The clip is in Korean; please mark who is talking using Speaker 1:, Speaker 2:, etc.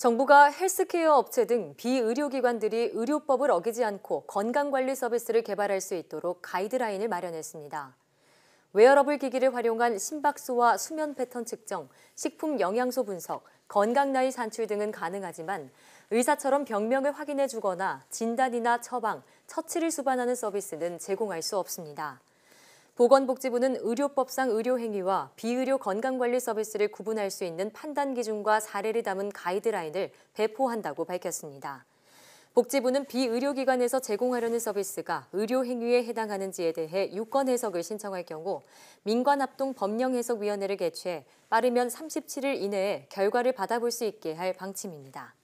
Speaker 1: 정부가 헬스케어 업체 등 비의료기관들이 의료법을 어기지 않고 건강관리 서비스를 개발할 수 있도록 가이드라인을 마련했습니다. 웨어러블 기기를 활용한 심박수와 수면 패턴 측정, 식품 영양소 분석, 건강 나이 산출 등은 가능하지만 의사처럼 병명을 확인해 주거나 진단이나 처방, 처치를 수반하는 서비스는 제공할 수 없습니다. 보건복지부는 의료법상 의료행위와 비의료 건강관리 서비스를 구분할 수 있는 판단 기준과 사례를 담은 가이드라인을 배포한다고 밝혔습니다. 복지부는 비의료기관에서 제공하려는 서비스가 의료행위에 해당하는지에 대해 유권 해석을 신청할 경우 민관합동법령해석위원회를 개최 빠르면 37일 이내에 결과를 받아볼 수 있게 할 방침입니다.